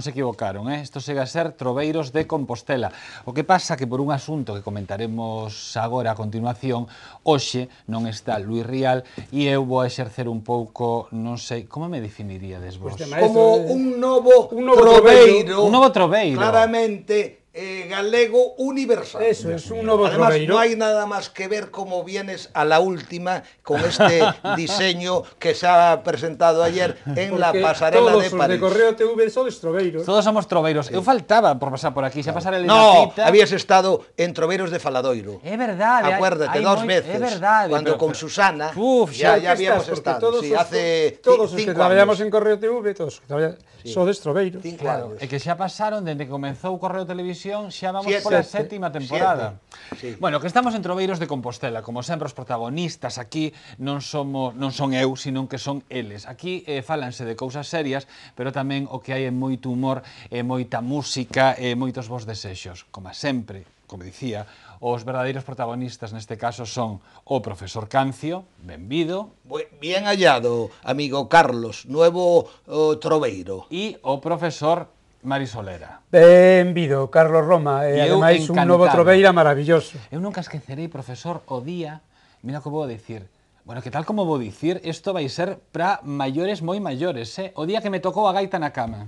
non se equivocaron, eh? isto segue a ser Troveiros de Compostela. O que pasa que por un asunto que comentaremos agora a continuación, hoxe non está Luis Rial e eu vou a exercer un pouco, non sei, como me definiríades vos? Pues pois Como un novo, un novo troveiro, troveiro. Un novo troveiro. Claramente eh, galego universal. Eso es un novo Además, robeiro. no hai nada más que ver como vienes a la última con este diseño que se ha presentado ayer en Porque la pasarela de París. Todos de Correo TV sodes troveiros. Todos somos trobeiros. Sí. Eu faltaba por pasar por aquí, xa pasar el No, cita. habías estado en Troveiros de Faladoiro. É verdade. Acuérdate, hay, hay dos muy, veces. Es verdad. Cuando pero, con Susana uf, ya, ya habíamos estado. Todos sí, os, hace todos os que trabajamos en Correo TV, todos os que traballamos, sí. sodes troveiros. Claro, é que xa pasaron dende que comezou Correo Televisión Televisión xa vamos siete, pola sétima temporada. Siete. Sí. Bueno, que estamos en Troveiros de Compostela, como sempre os protagonistas aquí non somos non son eu, sino que son eles. Aquí eh, falanse de cousas serias, pero tamén o que hai é moito humor, é moita música, e moitos vos desexos, como sempre, como dicía, os verdadeiros protagonistas neste caso son o profesor Cancio, benvido. Bien hallado, amigo Carlos, novo troveiro. E o profesor Mari Solera. Benvido, Carlos Roma, e, e ademais un novo Troveira maravilloso. Eu nunca esquecerei, profesor, o día, mira que vou dicir, Bueno, que tal como vou dicir, isto vai ser para maiores moi maiores, eh? O día que me tocou a gaita na cama.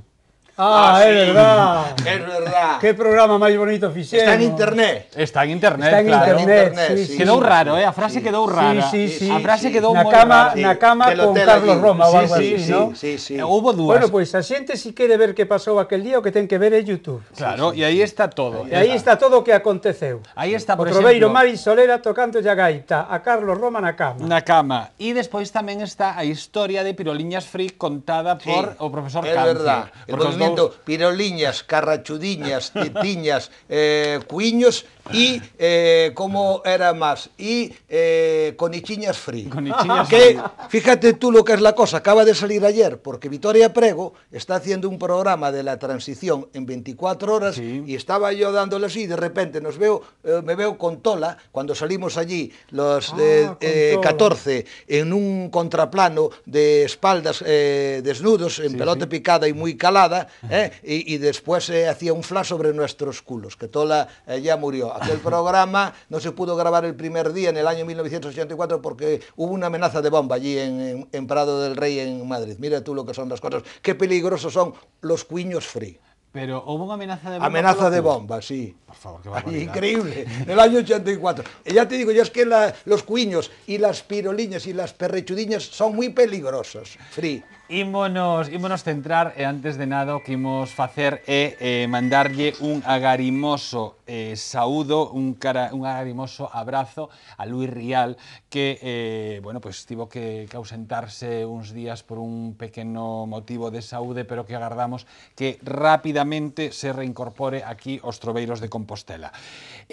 Ah, ah, é sí. verdad. É verdad. Que programa máis bonito fixemos. Está en internet. Está en internet, Está en claro. internet, sí, sí, quedou sí, raro, eh? A frase sí, quedou rara. Sí, sí, sí, a frase sí, quedou na cama, rara. Na cama sí, con Carlos Roma sí, ou algo sí, así, sí, ¿no? Sí, sí. Houbo eh, dúas. Bueno, pois pues, a xente si quere ver que pasou aquel día, o que ten que ver é YouTube. Claro, e sí, sí, aí está todo. E aí está todo o que aconteceu. Aí está, por o Mari Solera tocando a gaita a Carlos Roma na cama. Na cama. E despois tamén está a historia de Piroliñas Free contada por sí, o profesor Cáncer. É verdad comendo dos... piroliñas, carrachudiñas, titiñas, eh, cuiños e eh, como era máis, e eh, conichiñas frí. Conichiñas que, fíjate tú lo que es la cosa, acaba de salir ayer, porque Vitoria Prego está haciendo un programa de la transición en 24 horas sí. estaba yo dándole así, de repente nos veo, eh, me veo con Tola, cuando salimos allí los ah, de, eh, 14, en un contraplano de espaldas eh, desnudos, en sí, pelota sí. picada e moi calada, ¿eh? y, después se eh, hacía un flash sobre nuestros culos, que Tola eh, ya murió. Aquel programa no se pudo grabar el primer día en el año 1984 porque hubo una amenaza de bomba allí en, en, Prado del Rey, en Madrid. Mira tú lo que son las cosas, qué peligrosos son los cuiños free. Pero hubo una amenaza de bomba. Amenaza de bomba, sí. Por favor, qué barbaridad. Increíble, en el año 84. Ya te digo yo, es que la, los cuiños y las piroliñas y las perrechudiñas son muy peligrosos, Free. Ímonos, ímonos centrar, e eh, antes de nada, o que imos facer é eh, mandarlle un agarimoso eh, saúdo, un, cara, un agarimoso abrazo a Luis Rial, que, eh, bueno, pues tivo que, que ausentarse uns días por un pequeno motivo de saúde, pero que agardamos que rapidamente se reincorpore aquí os troveiros de compañía Compostela.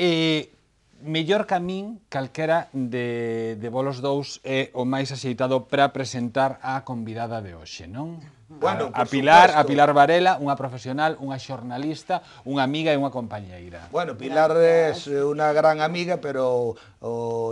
E mellor camín calquera de, de bolos dous é o máis axeitado para presentar a convidada de hoxe, non? Bueno, a, Pilar, Pilar Varela, una profesional, una periodista, una amiga y e una compañera. Bueno, Pilar es una gran amiga, pero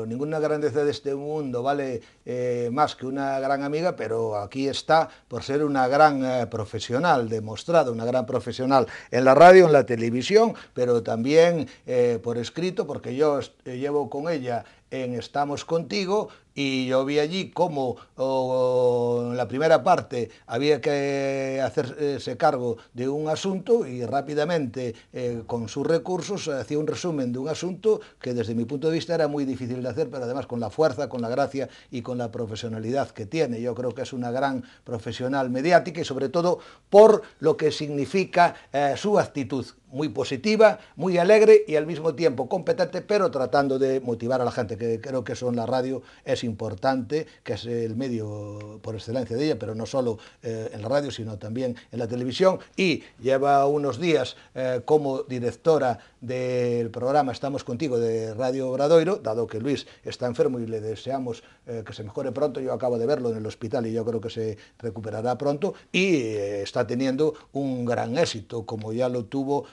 ninguna grandeza de este mundo vale eh, más que una gran amiga, pero aquí está por ser una gran eh, profesional, demostrada, una gran profesional en la radio, en la televisión, pero también eh, por escrito, porque yo llevo con ella en Estamos Contigo, y yo vi allí cómo en la primera parte había que hacerse cargo de un asunto y rápidamente eh, con sus recursos hacía un resumen de un asunto que desde mi punto de vista era muy difícil de hacer, pero además con la fuerza, con la gracia y con la profesionalidad que tiene. Yo creo que es una gran profesional mediática y sobre todo por lo que significa eh, su actitud muy positiva, muy alegre y al mismo tiempo competente, pero tratando de motivar a la gente, que creo que eso en la radio es importante, que es el medio por excelencia de ella, pero no solo eh, en la radio, sino también en la televisión. Y lleva unos días eh, como directora del programa Estamos Contigo de Radio Obradoiro, dado que Luis está enfermo y le deseamos eh, que se mejore pronto, yo acabo de verlo en el hospital y yo creo que se recuperará pronto, y está teniendo un gran éxito, como ya lo tuvo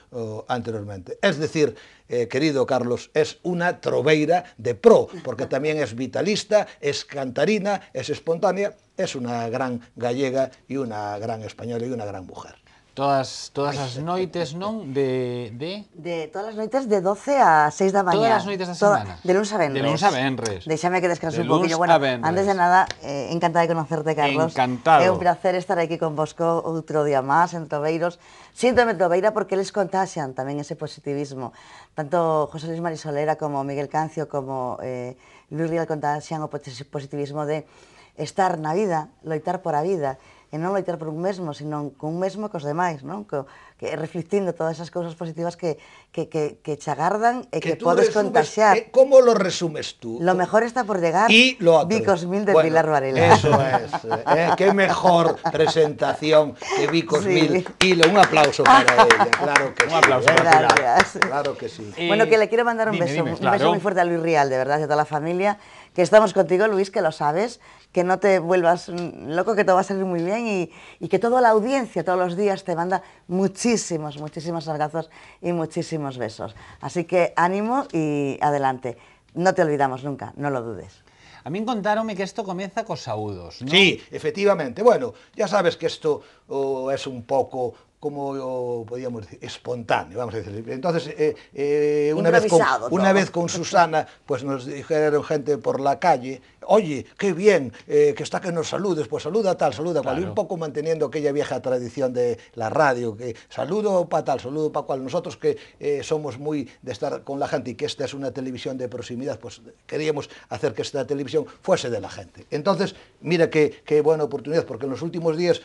anteriormente. Es decir, eh, querido Carlos, es una troveira de pro, porque también es vitalista, es cantarina, es espontánea, es una gran gallega y una gran española y una gran mujer. Todas, todas as noites, non? De, de... de todas as noites de 12 a 6 da mañá. Todas as noites da semana. Toda, de lunes a venres. De lunes a venres. Deixame que descanse de un poquinho. Bueno, antes de nada, eh, encantada de conocerte, Carlos. Encantado. É un placer estar aquí con vosco outro día máis en Tobeiros. Síntome Troveira porque les contaxan tamén ese positivismo. Tanto José Luis Marisolera como Miguel Cancio como eh, Luis Rial contaxan o positivismo de estar na vida, loitar por a vida, e non loitar por un mesmo, senón con un mesmo cos demais, non? Que, que reflectindo todas esas cousas positivas que, que, que, que che agardan e que, que podes contaxear. Eh, como lo resumes tú? Lo mejor está por llegar. Y lo otro. Vicos Mil de bueno, Pilar Varela. Eso es. Eh, eh que mejor presentación que Vicos sí. Mil. Y un aplauso para ella, claro que un sí. Un aplauso eh. para Pilar. Claro que sí. Eh, bueno, que le quiero mandar un dime, beso, dime, un claro. beso muy fuerte a Luis Rial, de verdad, a toda la familia que estamos contigo, Luis, que lo sabes, que no te vuelvas loco, que todo va a salir muy bien y, que toda la audiencia todos los días te manda muchísimos, muchísimos abrazos y muchísimos besos. Así que ánimo y adelante. No te olvidamos nunca, no lo dudes. A mí contaron que esto comienza con saudos. Sí, efectivamente. Bueno, ya sabes que esto oh, es un poco como podíamos decir, espontáneo, vamos a decir. Entonces, eh, eh, una, vez con, una vez con Susana, pues nos dijeron gente por la calle, oye, qué bien, eh, que está que nos saludes, pues saluda tal, saluda cual, y un poco manteniendo aquella vieja tradición de la radio, que saludo para tal, saludo para cual. Nosotros que somos muy de estar con la gente y que esta es una televisión de proximidad, pues queríamos hacer que esta televisión fuese de la gente. Entonces, mira qué, qué buena oportunidad, porque en los últimos días,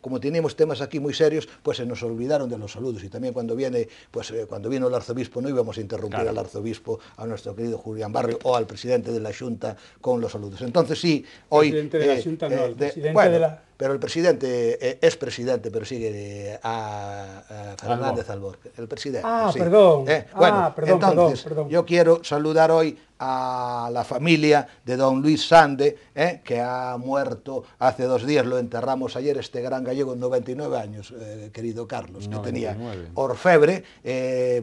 como teníamos temas aquí muy serios, pues se nos olvidaron de los saludos. Y también cuando viene, pues eh, cuando vino el arzobispo no íbamos a interrumpir al arzobispo, a nuestro querido Julián Barrio o al presidente de la Junta con los saludos. Entonces sí, hoy... Presidente de la eh, Junta, eh, presidente de la pero el presidente, eh, es presidente, pero sigue a Fernández Alborque, El presidente. Ah, perdón. Eh, ah, perdón, yo quiero saludar hoy a la familia de don Luis Sande, eh, que ha muerto hace dos días, lo enterramos ayer, este gran gallego, 99 años, querido Carlos, que tenía orfebre,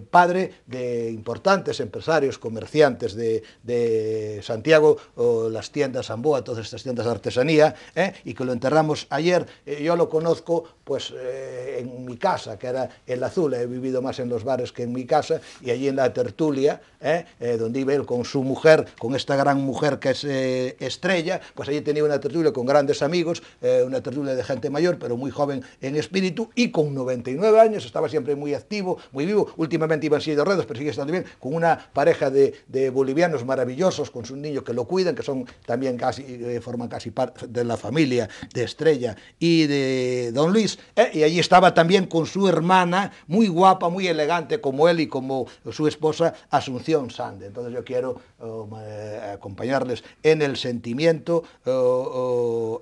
padre de importantes empresarios, comerciantes de, Santiago, o las tiendas Amboa, todas estas tiendas de artesanía, y que lo enterramos ayer eh, yo lo conozco pues eh, en mi casa, que era el azul, he vivido más en los bares que en mi casa, y allí en la tertulia, eh, donde iba él con su mujer, con esta gran mujer que es estrella, pues allí tenía una tertulia con grandes amigos, una tertulia de gente mayor, pero muy joven en espíritu, y con 99 años estaba siempre muy activo, muy vivo, últimamente iban siguiendo redes, pero sigue estando bien, con una pareja de, de bolivianos maravillosos, con sus niños que lo cuidan, que son también casi, forman casi parte de la familia de estrella y de Don Luis. Eh, y allí estaba también con su hermana, muy guapa, muy elegante como él y como su esposa Asunción Sande. Entonces yo quiero oh, eh, acompañarles en el sentimiento oh,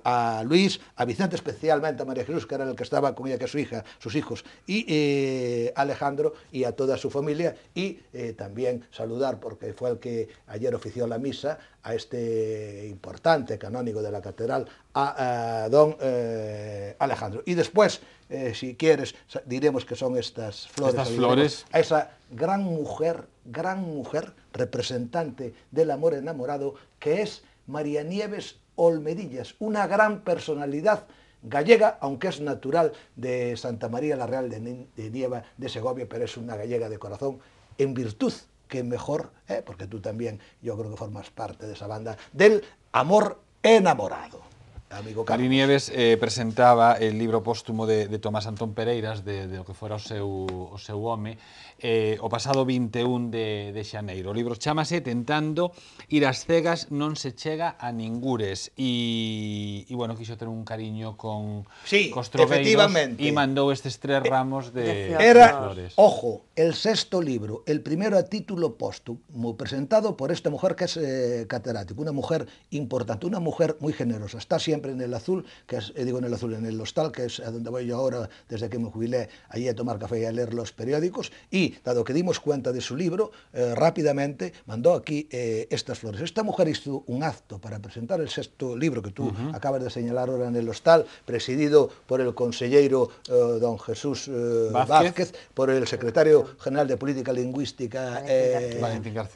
oh, a Luis, a Vicente especialmente, a María Jesús, que era el que estaba con ella, que es su hija, sus hijos, y eh, Alejandro y a toda su familia. Y también saludar, porque fue el que ayer ofició la misa, a este importante canónigo de la catedral, a, don eh, Alejandro. Y después, eh, si quieres, diremos que son estas flores. Estas flores. A esa gran mujer, gran mujer, representante del amor enamorado, que es María Nieves Olmedillas, una gran personalidad gallega, aunque es natural de Santa María la Real de, Nieva de Segovia, pero es una gallega de corazón, en virtud qué mejor, ¿eh? porque tú también yo creo que formas parte de esa banda, del amor enamorado. Amigo Cari Nieves eh, presentaba el libro póstumo de, Tomás Antón Pereiras, de, lo que fuera o seu, o seu home, eh, o pasado 21 e de, de Xaneiro. libro chamase Tentando ir las cegas non se chega a ningures. y e bueno, quiso tener un cariño con sí, efectivamente y e mandou estes tres eh, ramos de, Era, Ojo, el sexto libro, el primero a título póstumo, presentado por esta mujer que es eh, catedrática, una mujer importante, una mujer muy generosa. Está siempre en el azul, que es, eh, digo en el azul, en el hostal, que es a donde voy yo ahora desde que me jubilé, allí a tomar café y a leer los periódicos, y dado que dimos cuenta de su libro, eh, rápidamente mandó aquí eh, estas flores. Esta mujer hizo un acto para presentar el sexto libro que tú acabas de señalar ahora en el hostal, presidido por el consejero don Jesús Vázquez. por el secretario general de Política Lingüística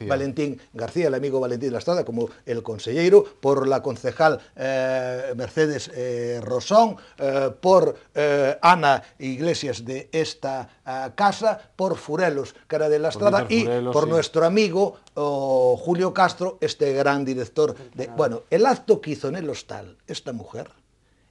Valentín, García. el amigo Valentín Estrada, como el consejero, por la concejal eh, Mercedes eh, Rosón, eh, por Ana Iglesias de esta casa, por Furelos, cara de la Estrada, y por nuestro amigo Julio Castro, este gran director. De, bueno, el acto que hizo en el hostal esta mujer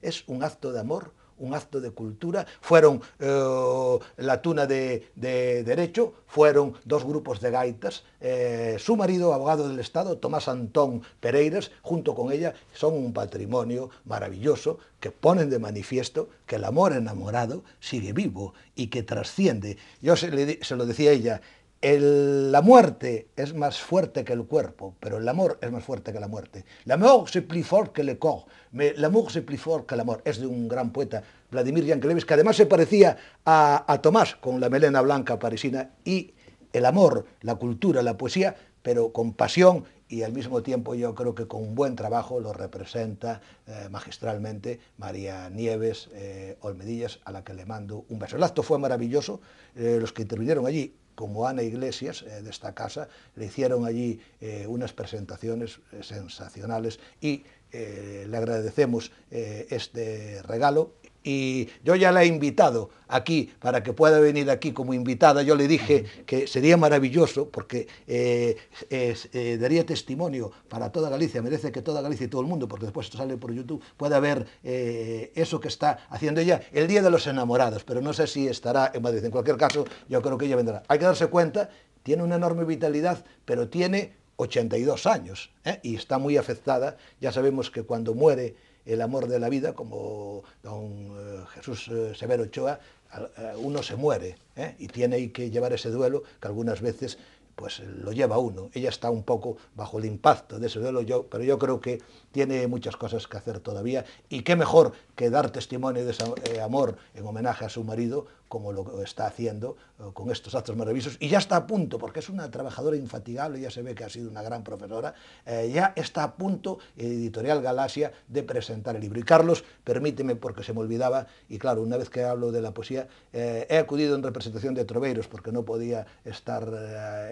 es un acto de amor un acto de cultura, fueron eh, la tuna de, derecho, fueron dos grupos de gaitas, eh, su marido, abogado del Estado, Tomás Antón Pereiras, junto con ella, son un patrimonio maravilloso que ponen de manifiesto que el amor enamorado sigue vivo y que trasciende. Yo se, se lo decía a ella, la muerte es más fuerte que el cuerpo, pero el amor es más fuerte que la muerte. L'amour c'est plus fort que le corps, mais l'amour c'est plus fort que amor. Es de un gran poeta, Vladimir Yankelevich, que además se parecía a, Tomás con la melena blanca parisina y el amor, la cultura, la poesía, pero con pasión y al mismo tiempo yo creo que con un buen trabajo lo representa eh, magistralmente María Nieves eh, Olmedillas, a la que le mando un beso. El acto fue maravilloso, eh, los que intervinieron allí como Ana Iglesias eh, de esta casa, le hicieron allí eh, unas presentaciones eh, sensacionales y le agradecemos este regalo y yo ya la he invitado aquí para que pueda venir aquí como invitada. Yo le dije que sería maravilloso porque eh, eh, daría testimonio para toda Galicia, merece que toda Galicia y todo el mundo, porque después esto sale por YouTube, pueda ver eh, eso que está haciendo ella el Día de los Enamorados, pero no sé si estará en Madrid. En cualquier caso, yo creo que ella vendrá. Hay que darse cuenta, tiene una enorme vitalidad, pero tiene 82 años y está muy afectada. Ya sabemos que cuando muere el amor de la vida, como don eh, Jesús eh, Severo Ochoa, eh, uno se muere y tiene que llevar ese duelo que algunas veces pues lo lleva uno. Ella está un poco bajo el impacto de ese duelo, yo, pero yo creo que tiene muchas cosas que hacer todavía y qué mejor que dar testimonio de ese eh, amor en homenaje a su marido como lo está haciendo eh, con estos actos maravillosos y ya está a punto porque es una trabajadora infatigable, ya se ve que ha sido una gran profesora, eh, ya está a punto Editorial Galaxia de presentar el libro. Y Carlos, permíteme porque se me olvidaba y claro, una vez que hablo de la poesía, he acudido en representación de Troveiros porque no podía estar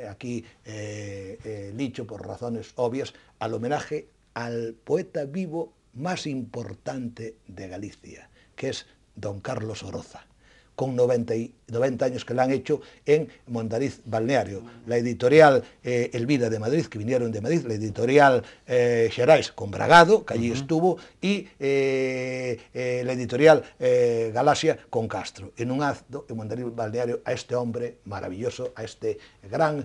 aquí licho por razones obvias al homenaje al poeta vivo más importante de Galicia, que es don Carlos Oroza, con 90, 90 años que le han hecho en Mondariz Balneario. La editorial eh, El Elvira de Madrid, que vinieron de Madrid, la editorial Gerais eh, con Bragado, que allí estuvo, y eh, la editorial Galaxia con Castro. En un acto en Mondariz Balneario a este hombre maravilloso, a este gran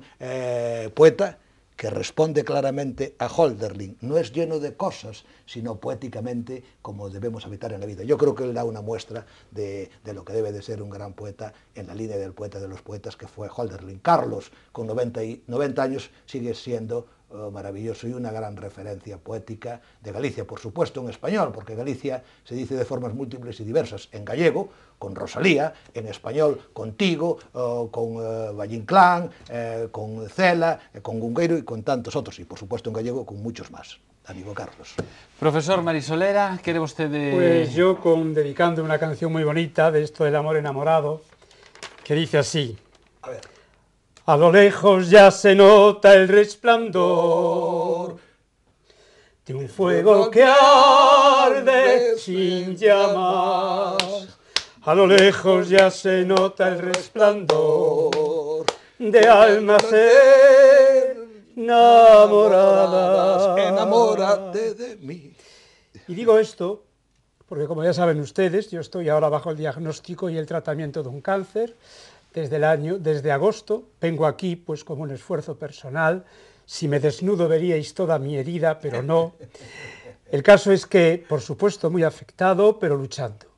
poeta, que responde claramente a Holderlin. No es lleno de cosas, sino poéticamente como debemos habitar en la vida. Yo creo que él da una muestra de, lo que debe de ser un gran poeta en la línea del poeta de los poetas que fue Holderlin. Carlos, con 90, y, 90 años, sigue siendo eh, maravilloso y una gran referencia poética de Galicia, por supuesto en español, porque Galicia se dice de formas múltiples y diversas, en gallego con Rosalía, en español contigo, con eh, Vallín Clan, eh, con Cela, eh, con Gungueiro y con tantos otros, y por supuesto en gallego con muchos más. Amigo Carlos. Profesor Marisolera, ¿qué ¿quiere usted de... Pues yo con, dedicando una canción muy bonita de esto del amor enamorado, que dice así. A ver. A lo lejos ya se nota el resplandor de un fuego que arde sin llamas. A lo lejos ya se nota el resplandor de almas enamoradas. Enamórate de mí. Y digo esto porque, como ya saben ustedes, yo estoy ahora bajo el diagnóstico y el tratamiento de un cáncer desde el año, desde agosto. Vengo aquí, pues, como un esfuerzo personal. Si me desnudo veríais toda mi herida, pero no. El caso es que, por supuesto, muy afectado, pero luchando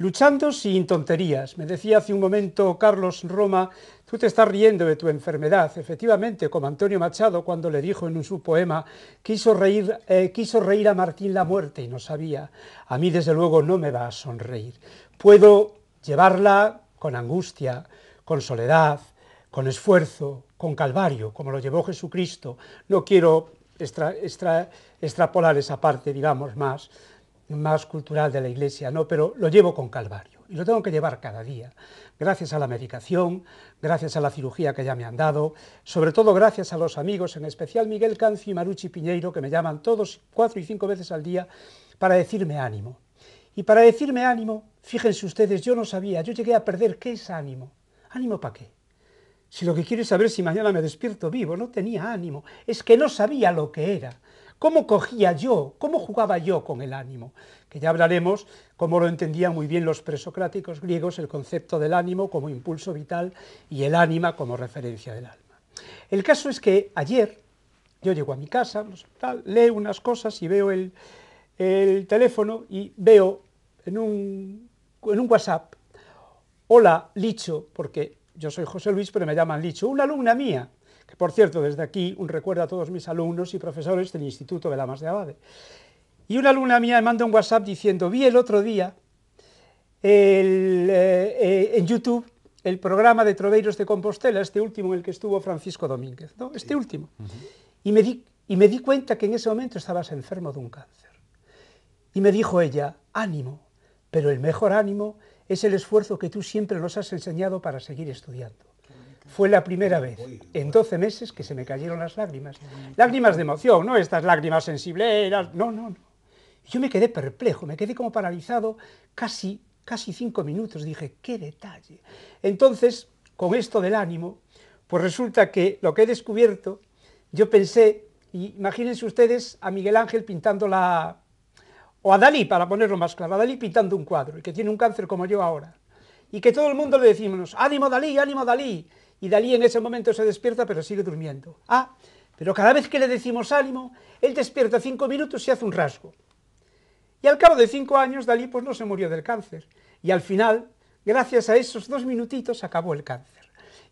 luchando sin tonterías. Me decía hace un momento Carlos Roma, tú te estás riendo de tu enfermedad. Efectivamente, como Antonio Machado cuando le dijo en su poema, quiso reír, eh, quiso reír a Martín la muerte y no sabía. A mí desde luego no me va a sonreír. Puedo llevarla con angustia, con soledad, con esfuerzo, con calvario, como lo llevó Jesucristo. No quiero extrapolar esa parte, digamos, más más cultural de la Iglesia, ¿no? pero lo llevo con calvario y lo tengo que llevar cada día, gracias a la medicación, gracias a la cirugía que ya me han dado, sobre todo gracias a los amigos, en especial Miguel Cancio y Maruchi Piñeiro, que me llaman todos cuatro y cinco veces al día para decirme ánimo. Y para decirme ánimo, fíjense ustedes, yo no sabía, yo llegué a perder qué es ánimo. ¿Ánimo para qué? Si lo que quiero es saber si mañana me despierto vivo, no tenía ánimo, es que no sabía lo que era cómo cogía yo, cómo jugaba yo con el ánimo, que ya hablaremos cómo lo entendían muy bien los presocráticos griegos el concepto del ánimo como impulso vital y el ánima como referencia del alma. El caso es que ayer yo llego a mi casa, leo unas cosas y veo el, teléfono y veo en en un WhatsApp, hola Licho, porque yo soy José Luis, pero me llaman Licho, una alumna mía por cierto, desde aquí un recuerdo a todos mis alumnos y profesores del Instituto de Lamas de Abade. Y una alumna mía me manda un WhatsApp diciendo, vi el otro día eh, eh, en YouTube el programa de Troveiros de Compostela, este último en el que estuvo Francisco Domínguez, ¿no? este último. y, me di, y me di cuenta que en ese momento estabas enfermo de un cáncer. Y me dijo ella, ánimo, pero el mejor ánimo es el esfuerzo que tú siempre nos has enseñado para seguir estudiando. Fue la primera vez en 12 meses que se me cayeron las lágrimas. Lágrimas de emoción, no estas lágrimas sensibleras, no, no, no. Yo me quedé perplejo, me quedé como paralizado casi, casi cinco minutos. Dije, qué detalle. Entonces, con esto del ánimo, pues resulta que lo que he descubierto, yo pensé, imagínense ustedes a Miguel Ángel pintando la... o a Dalí, para ponerlo más claro, a Dalí pintando un cuadro, y que tiene un cáncer como yo ahora y que todo el mundo le decimos, ánimo Dalí, ánimo Dalí, y Dalí en ese momento se despierta, pero sigue durmiendo. Ah, pero cada vez que le decimos ánimo, él despierta cinco minutos y hace un rasgo. Y al cabo de cinco años, Dalí pues, no se murió del cáncer. Y al final, gracias a esos dos minutitos, acabó el cáncer.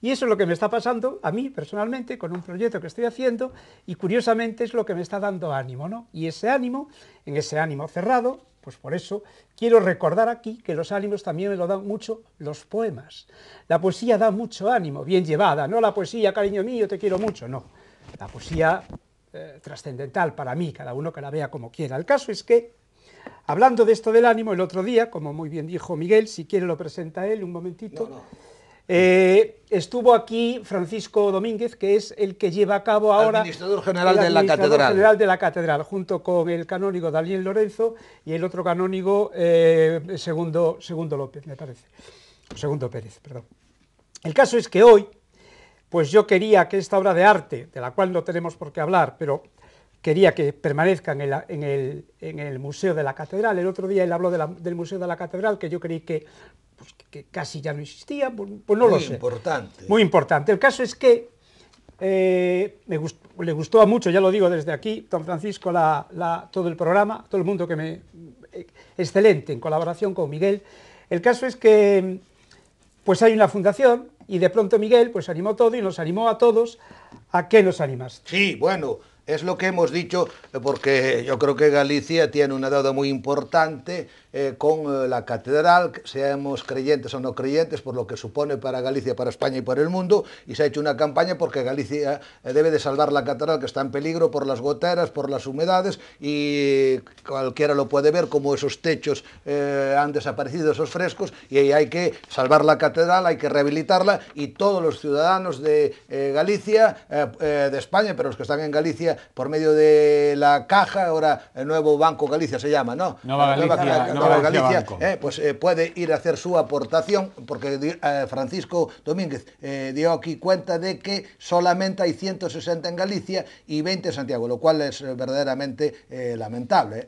Y eso es lo que me está pasando a mí personalmente con un proyecto que estoy haciendo y curiosamente es lo que me está dando ánimo, ¿no? Y ese ánimo, en ese ánimo cerrado, pues por eso quiero recordar aquí que los ánimos también me lo dan mucho los poemas. La poesía da mucho ánimo, bien llevada, no la poesía, cariño mío, te quiero mucho, no. La poesía eh, trascendental para mí, cada uno que la vea como quiera. El caso es que, hablando de esto del ánimo, el otro día, como muy bien dijo Miguel, si quiere lo presenta él un momentito. Eh, estuvo aquí Francisco Domínguez, que es el que lleva a cabo ahora... Administrador general el de la catedral. general de la catedral, junto con el canónigo Daniel Lorenzo y el otro canónigo eh, segundo, segundo López, me parece. Segundo Pérez, perdón. El caso es que hoy, pues yo quería que esta obra de arte, de la cual no tenemos por qué hablar, pero quería que permanezca en el, Museo de la Catedral. El otro día él habló del Museo de la Catedral, que yo creí que pues, que casi ya no existía, pues, pues no lo sé. Muy importante. Muy importante. El caso es que eh, me le gustó a mucho, ya lo digo desde aquí, don Francisco, la, todo el programa, todo el mundo que me... Eh, excelente, en colaboración con Miguel. El caso es que pues hay una fundación y de pronto Miguel pues animó todo y nos animó a todos. ¿A qué nos animas? Sí, bueno, es lo que hemos dicho, porque yo creo que Galicia tiene una deuda muy importante eh, con eh, la catedral, seamos creyentes o no creyentes, por lo que supone para Galicia, para España y para el mundo, y se ha hecho una campaña porque Galicia eh, debe de salvar la catedral que está en peligro por las goteras, por las humedades, y cualquiera lo puede ver como esos techos han desaparecido, esos frescos, y ahí hay que salvar la catedral, hay que rehabilitarla, y todos los ciudadanos de Galicia, de España, pero los que están en Galicia, por medio de la caja, ahora el nuevo Banco Galicia se llama, ¿no? Nueva Galicia. Galicia, eh, pues eh, puede ir a hacer su aportación, porque eh, Francisco Domínguez dio aquí cuenta de que solamente hay 160 en Galicia y 20 en Santiago, lo cual es verdaderamente lamentable.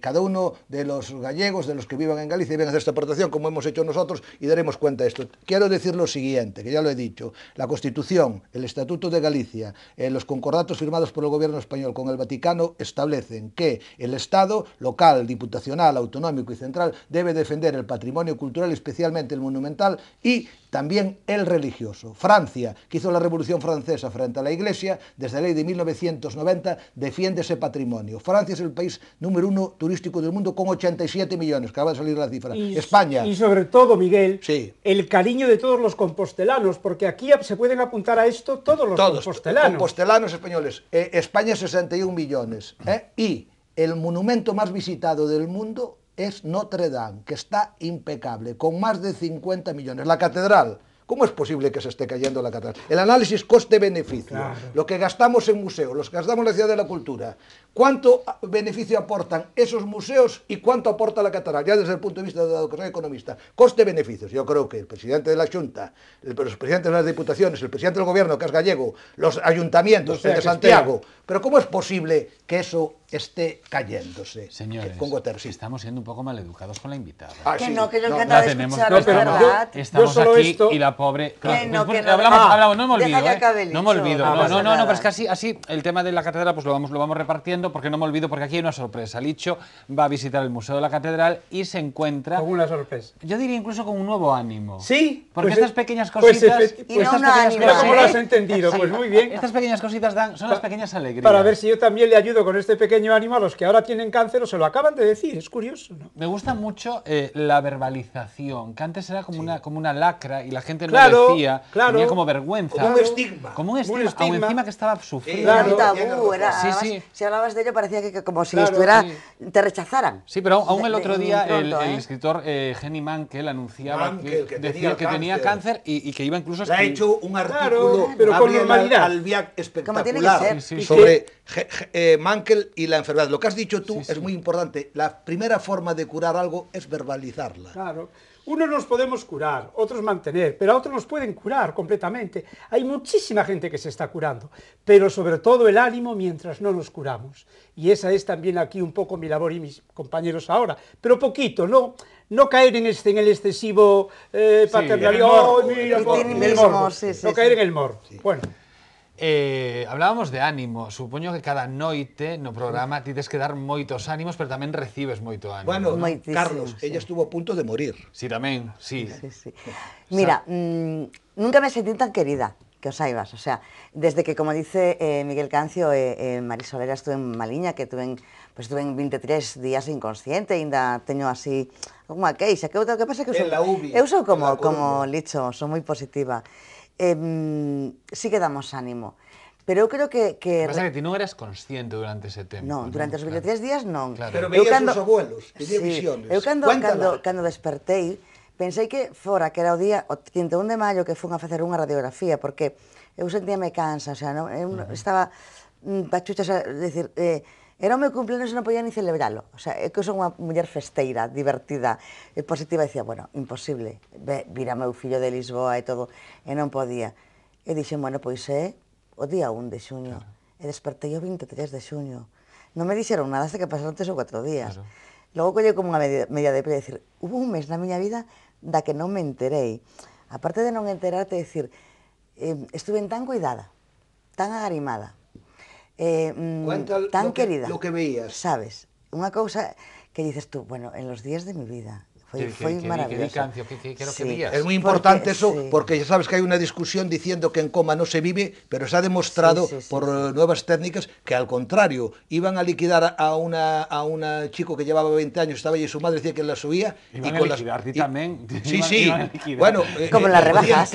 cada uno de los gallegos, de los que vivan en Galicia, viene a hacer esta aportación, como hemos hecho nosotros, y daremos cuenta de esto. Quiero decir lo siguiente, que ya lo he dicho, la Constitución, el Estatuto de Galicia, los concordatos firmados por el gobierno español con el Vaticano establecen que el Estado local, diputacional, Autonómico y Central debe defender el patrimonio cultural, especialmente el monumental y también el religioso. Francia, que hizo la Revolución Francesa frente a la Iglesia, desde la ley de 1990 defiende ese patrimonio. Francia es el país número uno turístico del mundo con 87 millones, acaba de salir la cifra. España. Y sobre todo, Miguel, el cariño de todos los compostelanos, porque aquí se pueden apuntar a esto todos los todos, compostelanos. Compostelanos españoles. Eh, España 61 millones. ¿eh? y el monumento más visitado del mundo es Notre Dame, que está impecable, con más de 50 millones. La catedral, ¿Cómo es posible que se esté cayendo la catarata? El análisis coste-beneficio, lo que gastamos en museos, los que gastamos en la ciudad de la cultura, cuánto beneficio aportan esos museos y cuánto aporta la catarata? ya desde el punto de vista de la educación economista. Coste-beneficios. Yo creo que el presidente de la Junta, el, los presidentes de las diputaciones, el presidente del gobierno, que gallego, los ayuntamientos, de Santiago. Pero ¿cómo es posible que eso esté cayéndose. Señores, estamos siendo un poco maleducados con la invitada. Ah, que no, que yo no, escuchar, Estamos aquí y la pobre. No, hablamos, hablamos, no me olvido. ¿eh? No me olvido. Ah, no, no, no, pero es que así, el tema de la catedral pues lo vamos, lo vamos repartiendo porque no me olvido, porque aquí hay una sorpresa. Licho va a visitar el Museo de la Catedral y se encuentra. Con una sorpresa. Yo diría incluso con un nuevo ánimo. Sí. Porque pues estas pequeñas pues cositas. y pues no lo has ¿eh? entendido, pues muy bien. Estas pequeñas cositas dan, son las pequeñas alegrías. Para ver si yo también le ayudo con este pequeño ánimo a los que ahora tienen cáncer o se lo acaban de decir. Es curioso. Me gusta mucho eh, la verbalización, que antes era como, una, como una lacra y la gente no claro, decía, como vergüenza. Como un estigma. Como un estigma, encima que estaba sufriendo. si hablabas de ello parecía que, como si estuviera, te rechazaran. Sí, pero aún el otro día el, ¿eh? escritor eh, anunciaba que, decía que tenía cáncer y, que iba incluso a ha hecho un artículo pero con Al, espectacular sobre Mankel y la enfermedad. Lo que has dicho tú es muy importante. La primera forma de curar algo es verbalizarla. Claro. Unos nos podemos curar, otros mantener, pero a otros nos pueden curar completamente. Hay muchísima gente que se está curando, pero sobre todo el ánimo mientras no nos curamos. Y esa es también aquí un poco mi labor y mis compañeros ahora, pero poquito, no, no caer en, este, en el excesivo paternalismo, eh, no caer en el mor Bueno. Eh, hablábamos de ánimo, supoño que cada noite no programa tides que dar moitos ánimos, pero tamén recibes moito ánimo. Bueno, ¿no? Moitísimo, Carlos, sí. ella estuvo a punto de morir. Sí, tamén, sí. sí, sí. Mira, mmm, nunca me sentí tan querida, que os saibas, o sea, desde que, como dice eh, Miguel Cancio, eh, eh, Marisolera estuve en Maliña, que tuve en, pues, estuve en 23 días inconsciente, ainda teño así unha queixa, que outra que pasa que eu sou, eu sou como, como licho, sou moi positiva eh, sí que damos ánimo. Pero eu creo que... que... Pasa que ti non eras consciente durante ese tempo. Non, durante non? os 23 claro. días non. Claro. Pero veías cando... os abuelos, que sí, visiones. Eu cando, Cuéntala. cando, cando despertei, pensei que fora, que era o día, o 31 de maio, que fun a facer unha radiografía, porque eu sentíame cansa, o sea, non? eu uh -huh. estaba mm, pachucha, o sea, decir, eh, Era o meu cumpleaños e non podía ni celebralo. O sea, é que eu son unha muller festeira, divertida, e positiva. E dicía, bueno, imposible. Ve, vira meu fillo de Lisboa e todo, e non podía. E dixen, bueno, pois é o día 1 de xuño. Claro. E despertei o 23 de xuño. Non me dixeron nada hasta que pasaron tres ou cuatro días. Claro. Logo colle como unha media, media de pé, decir, hubo un mes na miña vida da que non me enterei. Aparte de non enterarte, decir, eh, estuve tan cuidada, tan agarimada, eh, mm, Cuenta tan lo querida. Que, lo que veías. Sabes, unha cousa que dices tú, bueno, en los días de mi vida, fue maravilloso. Es muy importante eso, porque ya sabes que hay una discusión diciendo que en coma no se vive, pero se ha demostrado por eh, nuevas técnicas que al contrario, iban a liquidar a una a una chico que llevaba 20 años, estaba allí y su madre decía que la subía. Iban y con a liquidar, y, también. Sí, sí. bueno, eh, Como la eh, las rebajas.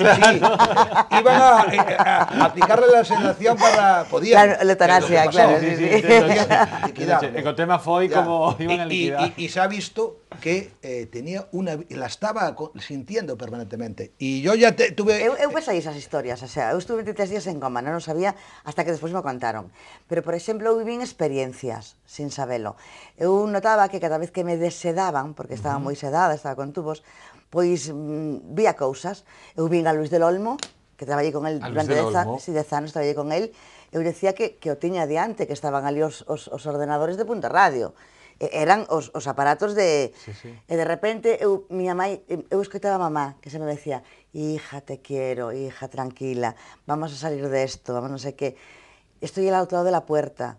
iban a, aplicarle la sedación para... Podían. la eutanasia, claro. Sí, sí, El tema foi como iban a liquidar. y se ha visto que eh, tenía una la estaba sintiendo permanentemente. E yo ya te, tuve Eu eu eh, pasei esas historias, o sea, eu estuve 23 días en coma, non o sabía hasta que despois me contaron. Pero por exemplo, eu vivín experiencias sin sabelo. Eu notaba que cada vez que me desedaban, porque estaba uh -huh. moi sedada, estaba con tubos, pois mm, vía cousas. Eu vin a Luis del Olmo, que traballei con el durante 10 anos, si 10 anos traballei con el, eu decía que, que o tiña adiante, que estaban ali os, os, os ordenadores de punta radio. eran los aparatos de... Eh, de repente, mi mamá he eu a mamá, que se me decía, hija, te quiero, hija, tranquila, vamos a salir de esto, vamos no sé qué. Estoy al otro lado de la puerta.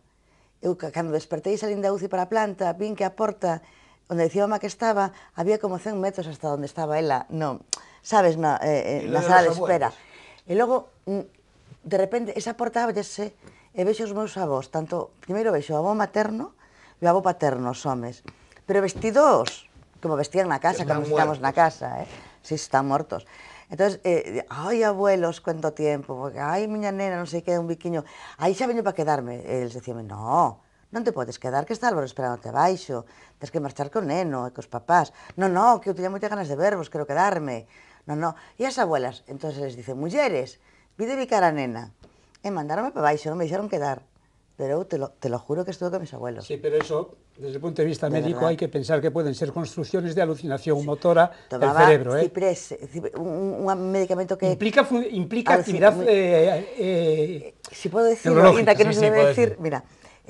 cuando cando despertei salí da UCI para a planta, vin que a porta onde decía mamá que estaba, había como 100 metros hasta donde estaba ella. no sabes, na, eh, eh sala de, espera. Y e luego, mm, de repente, esa porta ábrese e vexo os meus avós, tanto, primeiro vexo a avó materno, yo hago paterno, Pero vestidos como vestían la casa, como estamos la casa, ¿eh? Si, sí, están muertos. Entonces, eh, ay, abuelos, cuánto tiempo. porque, ay, miña nena, no sé qué, un biquiño, se ha venido para quedarme. él decía no, no, te puedes quedar, que está Álvaro esperándote baixo, Tienes que marchar con neno e con los papás. No, no, que yo tenía muchas ganas de verlos, quiero quedarme. no, no y e las abuelas, entonces, les dicen, mujeres, vi mi a nena. E mandaronme para baixo, no me hicieron quedar. Pero te lo, te juro que estuve con mis abuelos. Sí, pero eso, desde el punto de vista médico, hay que pensar que pueden ser construcciones de alucinación motora del cerebro. ¿eh? Ciprés, eh, un, un, medicamento que. Implica, implica actividad. Eh, eh, si puedo decir, que no se decir. Mira.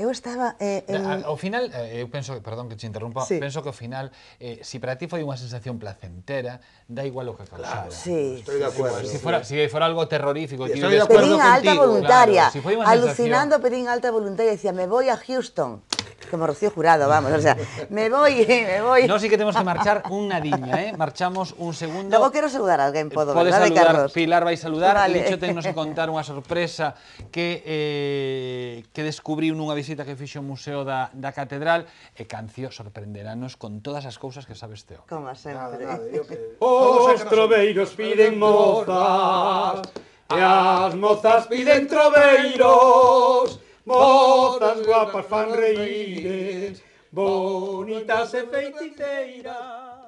Eu estaba... Eh, en... Ao final, eh, eu penso, que, perdón que te interrumpa, sí. penso que ao final, eh, si para ti foi unha sensación placentera, da igual o que causara. Claro, sí. Estoy de acuerdo. Si fora, sí. si fora algo terrorífico... Estoy de acuerdo pedín contigo, alta voluntaria, claro, si alucinando, sensación... pedín alta voluntaria, decía, me voy a Houston como Rocío Jurado, vamos, o sea, me voy, me voy. No, sí que temos que marchar un diña, eh? Marchamos un segundo. Luego quero saludar a alguén, eh, ¿puedo? Podes verdade, saludar, Carlos? Pilar vai saludar, vale. hecho, tenemos que contar unha sorpresa que eh, que descubriu nunha visita que fixo o Museo da, da Catedral e Cancio sorprenderanos con todas as cousas que sabes teo. Como sempre. Os troveiros piden mozas e as mozas piden troveiros Botas guapas fan reír, bonitas e feiticeiras.